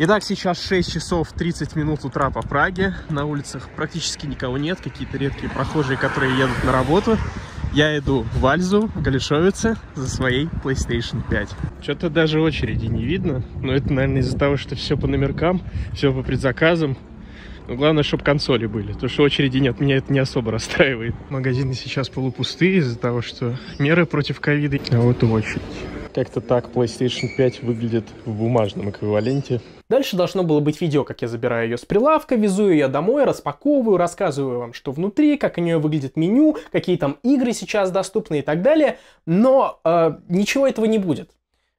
Итак, сейчас 6 часов 30 минут утра по Праге. На улицах практически никого нет, какие-то редкие прохожие, которые едут на работу. Я иду в Альзу, Галишовице, за своей PlayStation 5. Что-то даже очереди не видно, но это, наверное, из-за того, что все по номеркам, все по предзаказам. Но главное, чтобы консоли были. То, что очереди нет, меня это не особо расстраивает. Магазины сейчас полупустые из-за того, что меры против ковида. А вот очередь. Как-то так PlayStation 5 выглядит в бумажном эквиваленте. Дальше должно было быть видео, как я забираю ее с прилавка, везу ее домой, распаковываю, рассказываю вам, что внутри, как у нее выглядит меню, какие там игры сейчас доступны и так далее. Но э, ничего этого не будет,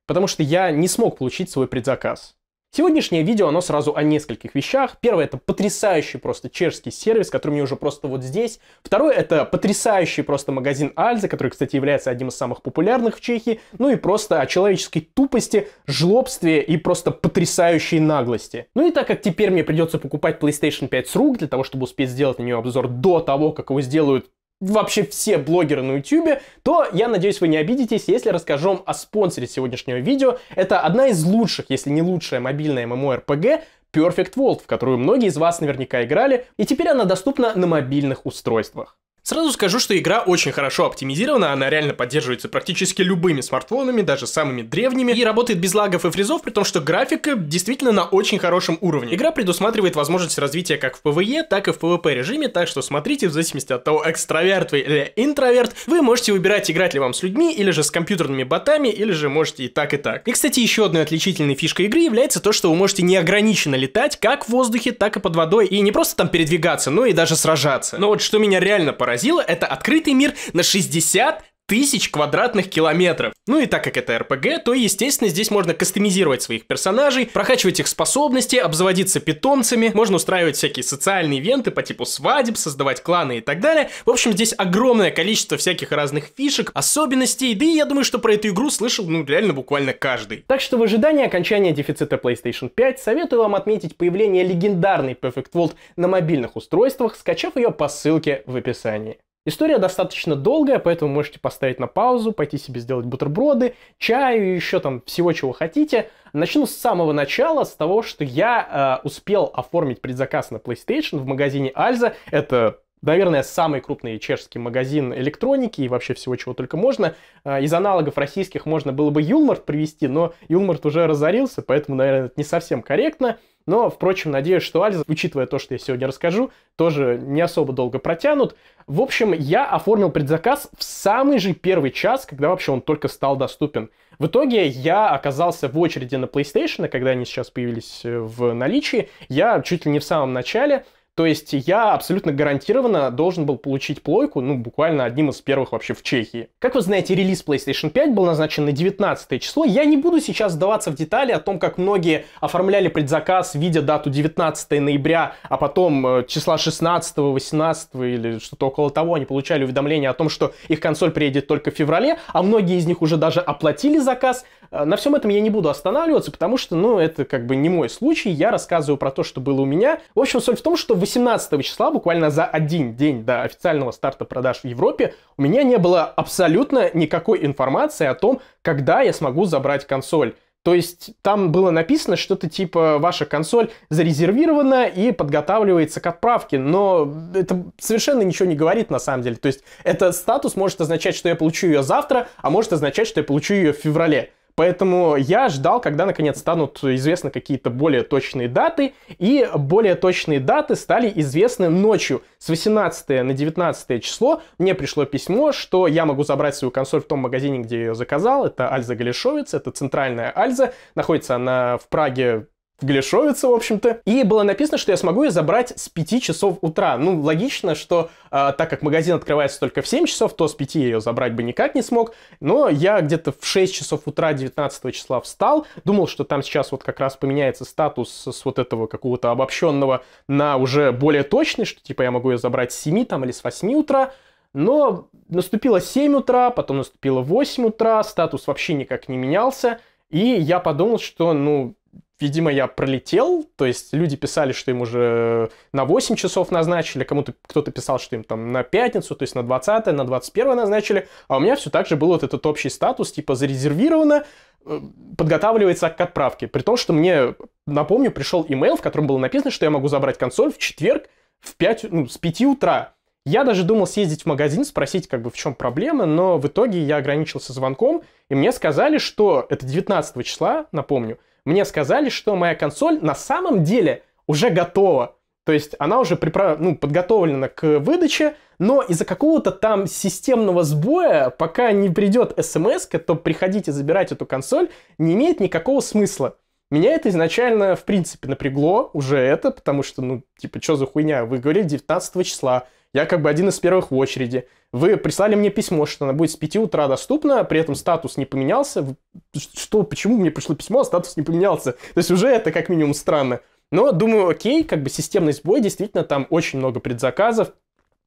потому что я не смог получить свой предзаказ. Сегодняшнее видео, оно сразу о нескольких вещах. Первое, это потрясающий просто чешский сервис, который мне уже просто вот здесь. Второе, это потрясающий просто магазин Альза, который, кстати, является одним из самых популярных в Чехии. Ну и просто о человеческой тупости, жлобстве и просто потрясающей наглости. Ну и так как теперь мне придется покупать PlayStation 5 с рук для того, чтобы успеть сделать на нее обзор до того, как его сделают вообще все блогеры на YouTube, то я надеюсь, вы не обидитесь, если расскажу вам о спонсоре сегодняшнего видео. Это одна из лучших, если не лучшая мобильная MMORPG Perfect World, в которую многие из вас наверняка играли, и теперь она доступна на мобильных устройствах. Сразу скажу, что игра очень хорошо оптимизирована, она реально поддерживается практически любыми смартфонами, даже самыми древними, и работает без лагов и фризов, при том, что графика действительно на очень хорошем уровне. Игра предусматривает возможность развития как в PvE, так и в PvP режиме, так что смотрите, в зависимости от того, экстраверт вы или интроверт, вы можете выбирать, играть ли вам с людьми, или же с компьютерными ботами, или же можете и так, и так. И, кстати, еще одной отличительной фишкой игры является то, что вы можете неограниченно летать как в воздухе, так и под водой, и не просто там передвигаться, но и даже сражаться. Но вот что меня реально поражает, поразило, это открытый мир на 60 тысяч квадратных километров. Ну и так как это RPG, то, естественно, здесь можно кастомизировать своих персонажей, прокачивать их способности, обзаводиться питомцами, можно устраивать всякие социальные ивенты по типу свадеб, создавать кланы и так далее. В общем, здесь огромное количество всяких разных фишек, особенностей, да и я думаю, что про эту игру слышал, ну, реально буквально каждый. Так что в ожидании окончания дефицита PlayStation 5 советую вам отметить появление легендарной Perfect World на мобильных устройствах, скачав ее по ссылке в описании. История достаточно долгая, поэтому можете поставить на паузу, пойти себе сделать бутерброды, чаю и еще там всего, чего хотите. Начну с самого начала, с того, что я э, успел оформить предзаказ на PlayStation в магазине Альза. Это наверное, самый крупный чешский магазин электроники и вообще всего, чего только можно. Э, из аналогов российских можно было бы Юлмарт привести, но Юлмарт уже разорился, поэтому, наверное, это не совсем корректно. Но, впрочем, надеюсь, что Альза, учитывая то, что я сегодня расскажу, тоже не особо долго протянут. В общем, я оформил предзаказ в самый же первый час, когда вообще он только стал доступен. В итоге я оказался в очереди на PlayStation, а когда они сейчас появились э, в наличии. Я чуть ли не в самом начале. То есть я абсолютно гарантированно должен был получить плойку, ну, буквально одним из первых вообще в Чехии. Как вы знаете, релиз PlayStation 5 был назначен на 19 число. Я не буду сейчас сдаваться в детали о том, как многие оформляли предзаказ, видя дату 19 ноября, а потом э, числа 16, 18 или что-то около того, они получали уведомление о том, что их консоль приедет только в феврале, а многие из них уже даже оплатили заказ. Э, на всем этом я не буду останавливаться, потому что, ну, это как бы не мой случай, я рассказываю про то, что было у меня. В общем, суть в том, что 18 18 числа, буквально за один день до официального старта продаж в Европе, у меня не было абсолютно никакой информации о том, когда я смогу забрать консоль. То есть там было написано что-то типа «Ваша консоль зарезервирована и подготавливается к отправке», но это совершенно ничего не говорит на самом деле. То есть этот статус может означать, что я получу ее завтра, а может означать, что я получу ее в феврале. Поэтому я ждал, когда наконец станут известны какие-то более точные даты, и более точные даты стали известны ночью. С 18 на 19 число мне пришло письмо, что я могу забрать свою консоль в том магазине, где я ее заказал. Это Альза Галишовец, это центральная Альза. Находится она в Праге Глешовица, в общем-то. И было написано, что я смогу ее забрать с 5 часов утра. Ну, логично, что э, так как магазин открывается только в 7 часов, то с 5 я ее забрать бы никак не смог. Но я где-то в 6 часов утра 19 числа встал, думал, что там сейчас вот как раз поменяется статус с вот этого какого-то обобщенного на уже более точный, что типа я могу ее забрать с 7 там или с 8 утра. Но наступило 7 утра, потом наступило 8 утра, статус вообще никак не менялся. И я подумал, что, ну, видимо, я пролетел, то есть люди писали, что им уже на 8 часов назначили, кому-то кто-то писал, что им там на пятницу, то есть на 20 на 21 назначили, а у меня все так же был вот этот общий статус, типа зарезервировано, э, подготавливается к отправке, при том, что мне, напомню, пришел имейл, в котором было написано, что я могу забрать консоль в четверг в 5, ну, с 5 утра. Я даже думал съездить в магазин, спросить, как бы, в чем проблема, но в итоге я ограничился звонком, и мне сказали, что это 19 числа, напомню, мне сказали, что моя консоль на самом деле уже готова. То есть она уже приправ... ну, подготовлена к выдаче, но из-за какого-то там системного сбоя, пока не придет смс то приходите забирать эту консоль не имеет никакого смысла. Меня это изначально, в принципе, напрягло уже это, потому что, ну, типа, что за хуйня? Вы говорили 19 числа, я как бы один из первых в очереди. Вы прислали мне письмо, что она будет с 5 утра доступна, при этом статус не поменялся. Что, почему мне пришло письмо, а статус не поменялся? То есть уже это как минимум странно. Но думаю, окей, как бы системный сбой, действительно, там очень много предзаказов,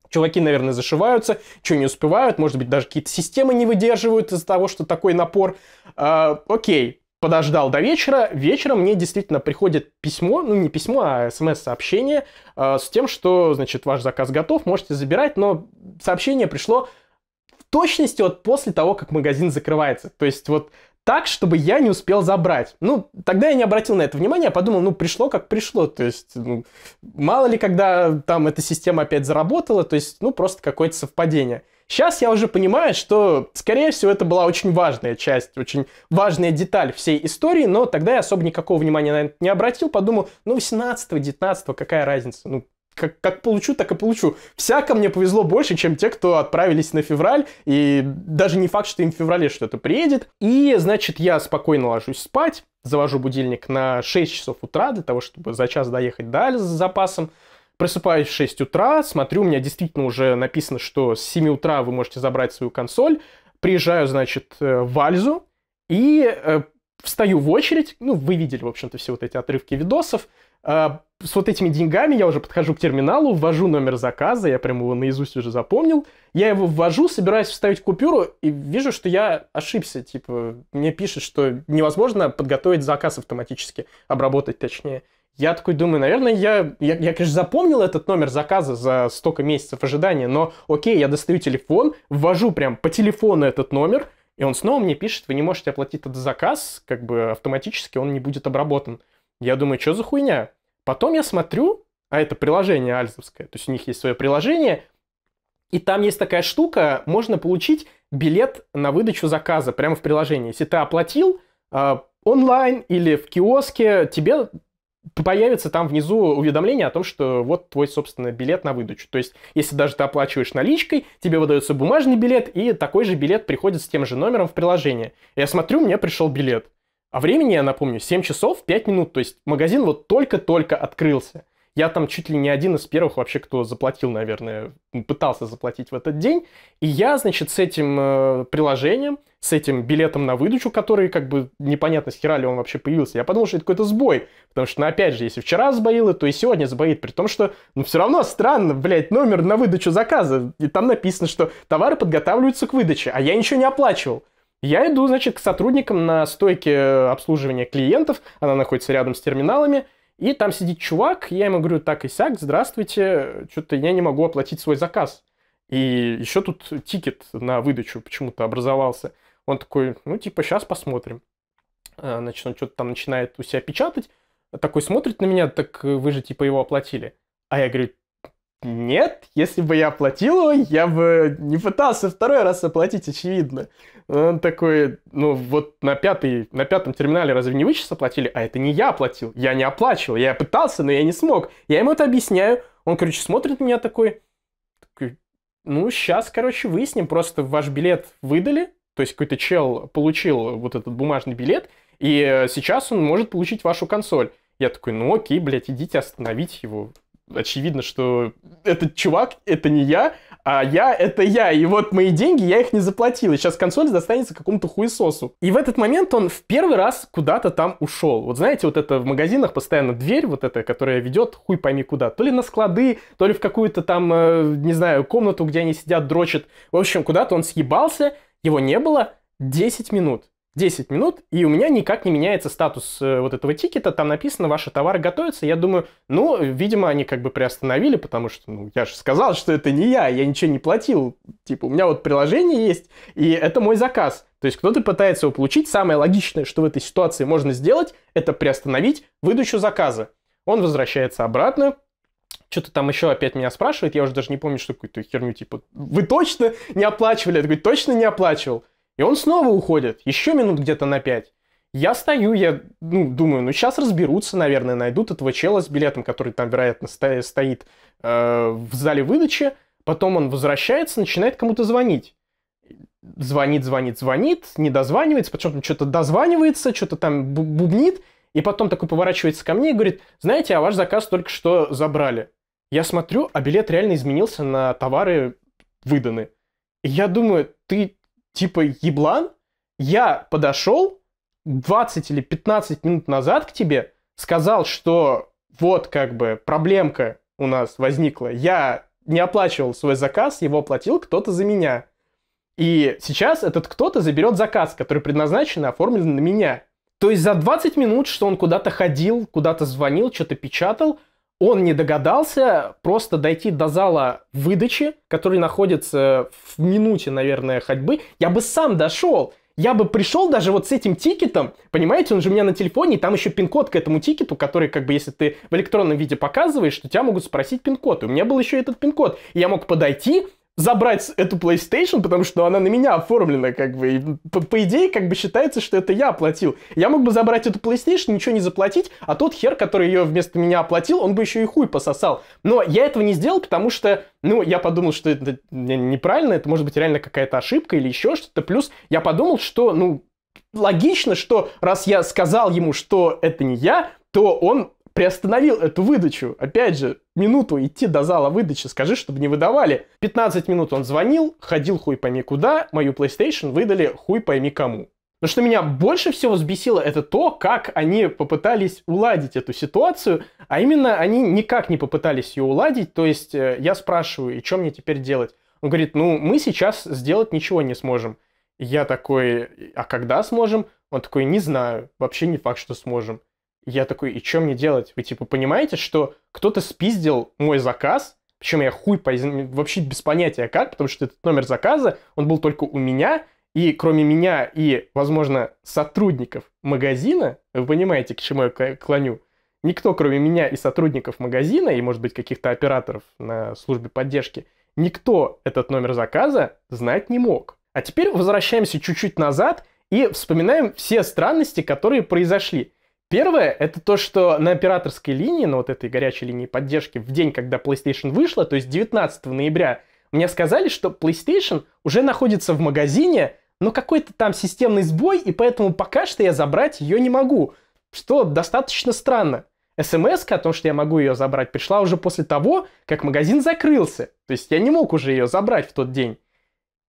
чуваки, наверное, зашиваются, что не успевают, может быть, даже какие-то системы не выдерживают из-за того, что такой напор. А, окей, подождал до вечера. Вечером мне действительно приходит письмо, ну не письмо, а смс-сообщение э, с тем, что, значит, ваш заказ готов, можете забирать, но сообщение пришло в точности вот после того, как магазин закрывается. То есть вот так, чтобы я не успел забрать. Ну, тогда я не обратил на это внимания, я а подумал, ну, пришло как пришло, то есть, ну, мало ли, когда там эта система опять заработала, то есть, ну, просто какое-то совпадение. Сейчас я уже понимаю, что, скорее всего, это была очень важная часть, очень важная деталь всей истории, но тогда я особо никакого внимания на это не обратил, подумал, ну, 18-го, 19-го, какая разница, ну, как, как получу, так и получу. Всяко мне повезло больше, чем те, кто отправились на февраль, и даже не факт, что им в феврале что-то приедет. И, значит, я спокойно ложусь спать, завожу будильник на 6 часов утра для того, чтобы за час доехать дальше с запасом, просыпаюсь в 6 утра, смотрю, у меня действительно уже написано, что с 7 утра вы можете забрать свою консоль. Приезжаю, значит, э, в Альзу и э, встаю в очередь. Ну, вы видели, в общем-то, все вот эти отрывки видосов. Э, с вот этими деньгами я уже подхожу к терминалу, ввожу номер заказа, я прям его наизусть уже запомнил. Я его ввожу, собираюсь вставить купюру и вижу, что я ошибся. Типа, мне пишет, что невозможно подготовить заказ автоматически, обработать точнее. Я такой думаю, наверное, я, я, я, конечно, запомнил этот номер заказа за столько месяцев ожидания, но окей, я достаю телефон, ввожу прям по телефону этот номер, и он снова мне пишет, вы не можете оплатить этот заказ, как бы автоматически он не будет обработан. Я думаю, что за хуйня? Потом я смотрю, а это приложение альзовское, то есть у них есть свое приложение, и там есть такая штука, можно получить билет на выдачу заказа прямо в приложении. Если ты оплатил э, онлайн или в киоске, тебе появится там внизу уведомление о том, что вот твой, собственно, билет на выдачу. То есть, если даже ты оплачиваешь наличкой, тебе выдается бумажный билет, и такой же билет приходит с тем же номером в приложение. Я смотрю, мне пришел билет. А времени, я напомню, 7 часов 5 минут. То есть магазин вот только-только открылся. Я там чуть ли не один из первых вообще, кто заплатил, наверное, пытался заплатить в этот день. И я, значит, с этим э, приложением, с этим билетом на выдачу, который как бы непонятно с хера ли он вообще появился, я подумал, что это какой-то сбой. Потому что, ну, опять же, если вчера сбоило, то и сегодня сбоит. При том, что, ну, все равно странно, блядь, номер на выдачу заказа. И там написано, что товары подготавливаются к выдаче, а я ничего не оплачивал. Я иду, значит, к сотрудникам на стойке э, обслуживания клиентов, она находится рядом с терминалами, и там сидит чувак, я ему говорю, так и сяк, здравствуйте, что-то я не могу оплатить свой заказ. И еще тут тикет на выдачу почему-то образовался. Он такой, ну, типа, сейчас посмотрим. А, значит, он что-то там начинает у себя печатать. Такой смотрит на меня, так вы же, типа, его оплатили. А я говорю, нет, если бы я оплатил его, я бы не пытался второй раз оплатить, очевидно. Он такой, ну вот на, пятый, на пятом терминале разве не вы сейчас оплатили? А это не я оплатил, я не оплачивал, я пытался, но я не смог. Я ему это объясняю, он, короче, смотрит на меня такой, такой ну сейчас, короче, выясним, просто ваш билет выдали, то есть какой-то чел получил вот этот бумажный билет, и э, сейчас он может получить вашу консоль. Я такой, ну окей, блядь, идите остановить его очевидно, что этот чувак, это не я, а я — это я, и вот мои деньги, я их не заплатил, и сейчас консоль достанется какому-то хуесосу. И в этот момент он в первый раз куда-то там ушел. Вот знаете, вот это в магазинах постоянно дверь вот эта, которая ведет хуй пойми куда. То ли на склады, то ли в какую-то там, э, не знаю, комнату, где они сидят, дрочат. В общем, куда-то он съебался, его не было 10 минут. 10 минут, и у меня никак не меняется статус э, вот этого тикета, там написано, ваши товары готовятся, я думаю, ну, видимо, они как бы приостановили, потому что, ну, я же сказал, что это не я, я ничего не платил, типа, у меня вот приложение есть, и это мой заказ, то есть кто-то пытается его получить, самое логичное, что в этой ситуации можно сделать, это приостановить выдачу заказа. Он возвращается обратно, что-то там еще опять меня спрашивает, я уже даже не помню, что какую-то херню, типа, вы точно не оплачивали? Я такой, точно не оплачивал. И он снова уходит, еще минут где-то на пять. Я стою, я ну, думаю, ну сейчас разберутся, наверное, найдут этого чела с билетом, который там, вероятно, сто- стоит э, в зале выдачи. Потом он возвращается, начинает кому-то звонить. Звонит, звонит, звонит, не дозванивается, потом что-то дозванивается, что-то там бубнит. И потом такой поворачивается ко мне и говорит, знаете, а ваш заказ только что забрали. Я смотрю, а билет реально изменился на товары выданы. И я думаю, ты типа, еблан, я подошел 20 или 15 минут назад к тебе, сказал, что вот как бы проблемка у нас возникла. Я не оплачивал свой заказ, его оплатил кто-то за меня. И сейчас этот кто-то заберет заказ, который предназначен и оформлен на меня. То есть за 20 минут, что он куда-то ходил, куда-то звонил, что-то печатал – он не догадался просто дойти до зала выдачи, который находится в минуте, наверное, ходьбы. Я бы сам дошел. Я бы пришел даже вот с этим тикетом, понимаете, он же у меня на телефоне, и там еще пин-код к этому тикету, который, как бы, если ты в электронном виде показываешь, то тебя могут спросить пин-код. И у меня был еще этот пин-код. И я мог подойти, забрать эту PlayStation, потому что ну, она на меня оформлена, как бы. И, по, по идее, как бы считается, что это я оплатил. Я мог бы забрать эту PlayStation, ничего не заплатить, а тот хер, который ее вместо меня оплатил, он бы еще и хуй пососал. Но я этого не сделал, потому что, ну, я подумал, что это неправильно, это может быть реально какая-то ошибка или еще что-то. Плюс я подумал, что, ну, логично, что раз я сказал ему, что это не я, то он приостановил эту выдачу. Опять же, минуту идти до зала выдачи, скажи, чтобы не выдавали. 15 минут он звонил, ходил хуй пойми куда, мою PlayStation выдали хуй пойми кому. Но что меня больше всего взбесило, это то, как они попытались уладить эту ситуацию, а именно они никак не попытались ее уладить, то есть э, я спрашиваю, и что мне теперь делать? Он говорит, ну, мы сейчас сделать ничего не сможем. Я такой, а когда сможем? Он такой, не знаю, вообще не факт, что сможем. Я такой, и что мне делать? Вы типа понимаете, что кто-то спиздил мой заказ, причем я хуй поз... вообще без понятия как, потому что этот номер заказа, он был только у меня, и кроме меня и, возможно, сотрудников магазина, вы понимаете, к чему я клоню, никто, кроме меня и сотрудников магазина, и, может быть, каких-то операторов на службе поддержки, никто этот номер заказа знать не мог. А теперь возвращаемся чуть-чуть назад и вспоминаем все странности, которые произошли. Первое, это то, что на операторской линии, на вот этой горячей линии поддержки, в день, когда PlayStation вышла, то есть 19 ноября, мне сказали, что PlayStation уже находится в магазине, но какой-то там системный сбой, и поэтому пока что я забрать ее не могу, что достаточно странно. СМС о том, что я могу ее забрать, пришла уже после того, как магазин закрылся. То есть я не мог уже ее забрать в тот день.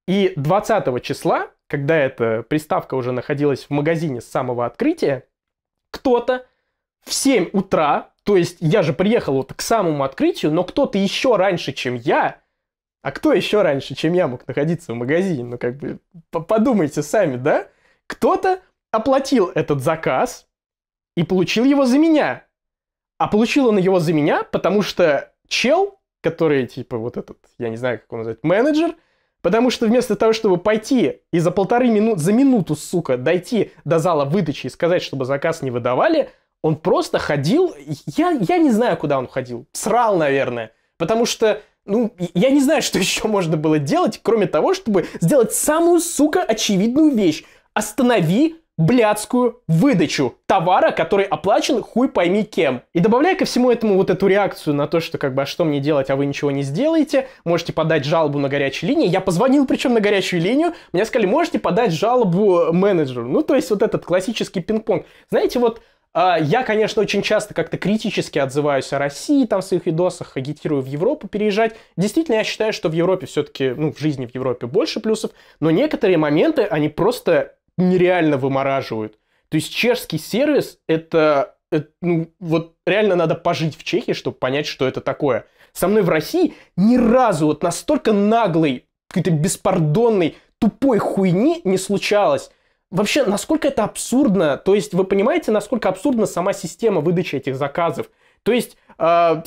И 20 числа, когда эта приставка уже находилась в магазине с самого открытия, кто-то в 7 утра, то есть я же приехал вот к самому открытию, но кто-то еще раньше, чем я, а кто еще раньше, чем я мог находиться в магазине? Ну, как бы, подумайте сами, да? Кто-то оплатил этот заказ и получил его за меня. А получил он его за меня, потому что чел, который, типа, вот этот, я не знаю, как он называется, менеджер – Потому что вместо того, чтобы пойти и за полторы минуты, за минуту, сука, дойти до зала выдачи и сказать, чтобы заказ не выдавали, он просто ходил, я, я не знаю, куда он ходил, срал, наверное, потому что, ну, я не знаю, что еще можно было делать, кроме того, чтобы сделать самую, сука, очевидную вещь. Останови блядскую выдачу товара, который оплачен хуй пойми кем. И добавляя ко всему этому вот эту реакцию на то, что как бы, а что мне делать, а вы ничего не сделаете, можете подать жалобу на горячую линию. Я позвонил причем на горячую линию, мне сказали, можете подать жалобу менеджеру. Ну, то есть вот этот классический пинг-понг. Знаете, вот а, я, конечно, очень часто как-то критически отзываюсь о России, там, в своих видосах, агитирую в Европу переезжать. Действительно, я считаю, что в Европе все-таки, ну, в жизни в Европе больше плюсов, но некоторые моменты, они просто нереально вымораживают. То есть чешский сервис это, это ну, вот реально надо пожить в Чехии, чтобы понять, что это такое. Со мной в России ни разу вот настолько наглой какой-то беспардонный, тупой хуйни не случалось. Вообще, насколько это абсурдно? То есть вы понимаете, насколько абсурдна сама система выдачи этих заказов? То есть э,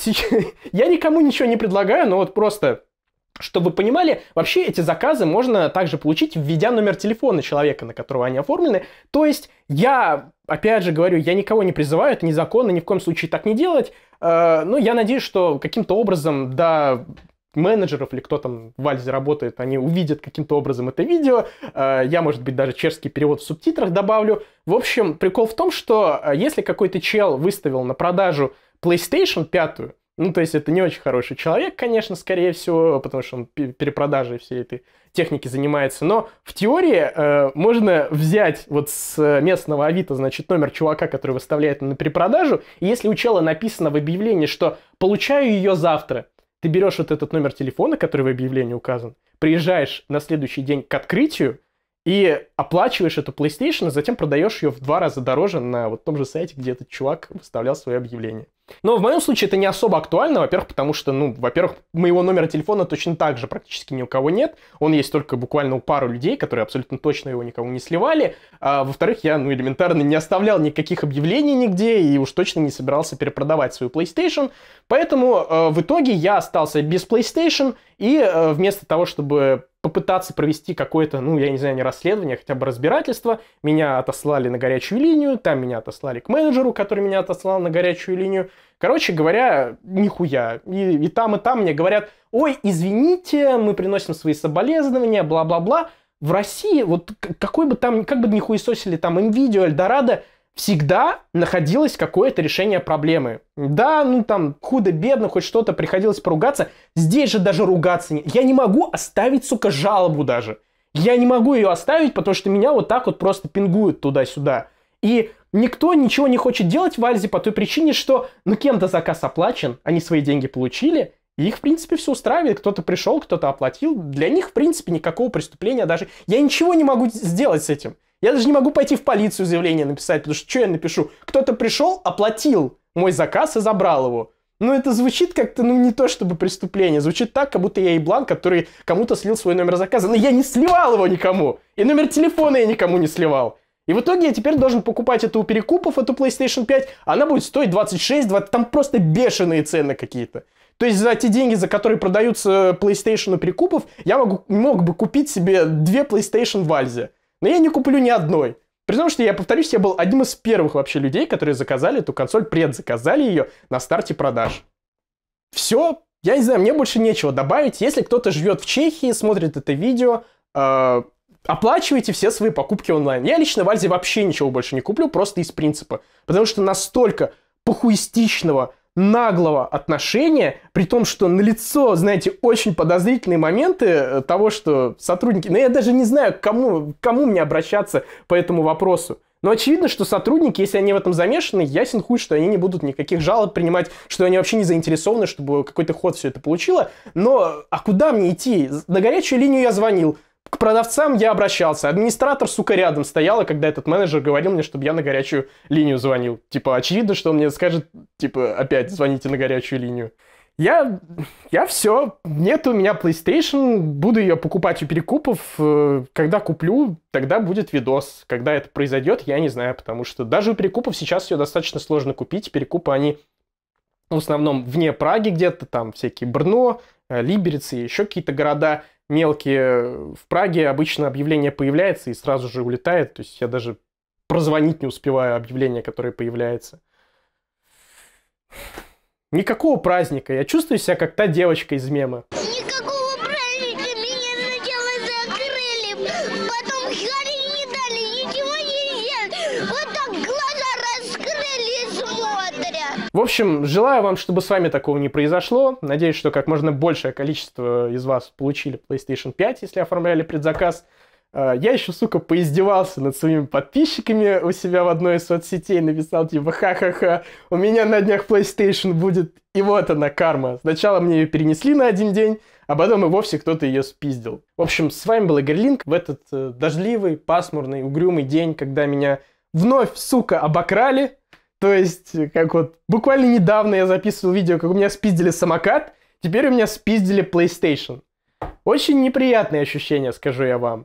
я никому ничего не предлагаю, но вот просто чтобы вы понимали, вообще эти заказы можно также получить, введя номер телефона человека, на которого они оформлены. То есть я, опять же говорю, я никого не призываю, это незаконно, ни в коем случае так не делать. Э, Но ну, я надеюсь, что каким-то образом да менеджеров или кто там в Альзе работает, они увидят каким-то образом это видео. Э, я, может быть, даже чешский перевод в субтитрах добавлю. В общем, прикол в том, что э, если какой-то чел выставил на продажу PlayStation 5, ну, то есть это не очень хороший человек, конечно, скорее всего, потому что он перепродажей всей этой техники занимается. Но в теории э, можно взять вот с местного Авито, значит, номер чувака, который выставляет на перепродажу. И если у чела написано в объявлении, что «получаю ее завтра», ты берешь вот этот номер телефона, который в объявлении указан, приезжаешь на следующий день к открытию и оплачиваешь эту PlayStation, а затем продаешь ее в два раза дороже на вот том же сайте, где этот чувак выставлял свое объявление. Но в моем случае это не особо актуально, во-первых, потому что, ну, во-первых, моего номера телефона точно так же практически ни у кого нет. Он есть только буквально у пару людей, которые абсолютно точно его никому не сливали. А, во-вторых, я, ну, элементарно не оставлял никаких объявлений нигде и уж точно не собирался перепродавать свою PlayStation. Поэтому э, в итоге я остался без PlayStation и э, вместо того, чтобы попытаться провести какое-то, ну, я не знаю, не расследование, а хотя бы разбирательство. Меня отослали на горячую линию, там меня отослали к менеджеру, который меня отослал на горячую линию. Короче говоря, нихуя. И, и там, и там мне говорят, ой, извините, мы приносим свои соболезнования, бла-бла-бла. В России, вот какой бы там, как бы не хуесосили там им видео, Эльдорадо, всегда находилось какое-то решение проблемы. Да, ну там худо-бедно, хоть что-то приходилось поругаться. Здесь же даже ругаться не... Я не могу оставить, сука, жалобу даже. Я не могу ее оставить, потому что меня вот так вот просто пингуют туда-сюда. И никто ничего не хочет делать в Альзе по той причине, что ну кем-то заказ оплачен, они свои деньги получили, и их, в принципе, все устраивает. Кто-то пришел, кто-то оплатил. Для них, в принципе, никакого преступления даже... Я ничего не могу сделать с этим. Я даже не могу пойти в полицию заявление написать, потому что что я напишу? Кто-то пришел, оплатил мой заказ и забрал его. Ну, это звучит как-то, ну, не то чтобы преступление. Звучит так, как будто я еблан, который кому-то слил свой номер заказа. Но я не сливал его никому. И номер телефона я никому не сливал. И в итоге я теперь должен покупать это у перекупов, эту PlayStation 5. Она будет стоить 26, 20... Там просто бешеные цены какие-то. То есть за те деньги, за которые продаются PlayStation у перекупов, я могу, мог бы купить себе две PlayStation в Альзе. Но я не куплю ни одной. При том, что я повторюсь, я был одним из первых вообще людей, которые заказали эту консоль, предзаказали ее на старте продаж. Все, я не знаю, мне больше нечего добавить. Если кто-то живет в Чехии, смотрит это видео, э, оплачивайте все свои покупки онлайн. Я лично в Альзе вообще ничего больше не куплю, просто из принципа. Потому что настолько похуистичного наглого отношения, при том, что на лицо, знаете, очень подозрительные моменты э, того, что сотрудники... Ну, я даже не знаю, к кому, к кому мне обращаться по этому вопросу. Но очевидно, что сотрудники, если они в этом замешаны, ясен хуй, что они не будут никаких жалоб принимать, что они вообще не заинтересованы, чтобы какой-то ход все это получило. Но а куда мне идти? На горячую линию я звонил. К продавцам я обращался. Администратор, сука, рядом стоял и когда этот менеджер говорил мне, чтобы я на горячую линию звонил. Типа, очевидно, что он мне скажет, типа, опять звоните на горячую линию. Я, я все, нет у меня PlayStation, буду ее покупать у перекупов. Э, когда куплю, тогда будет видос. Когда это произойдет, я не знаю, потому что даже у перекупов сейчас ее достаточно сложно купить. Перекупы, они в основном вне Праги где-то, там всякие Брно, э, Либерицы, еще какие-то города – мелкие. Э, в Праге обычно объявление появляется и сразу же улетает. То есть я даже прозвонить не успеваю объявление, которое появляется. Никакого праздника. Я чувствую себя как та девочка из мема. В общем, желаю вам, чтобы с вами такого не произошло. Надеюсь, что как можно большее количество из вас получили PlayStation 5, если оформляли предзаказ. А, я еще, сука, поиздевался над своими подписчиками у себя в одной из соцсетей, написал типа «Ха-ха-ха, у меня на днях PlayStation будет». И вот она, карма. Сначала мне ее перенесли на один день, а потом и вовсе кто-то ее спиздил. В общем, с вами был Игорь Линк в этот э, дождливый, пасмурный, угрюмый день, когда меня вновь, сука, обокрали. То есть, как вот, буквально недавно я записывал видео, как у меня спиздили самокат, теперь у меня спиздили PlayStation. Очень неприятные ощущения, скажу я вам.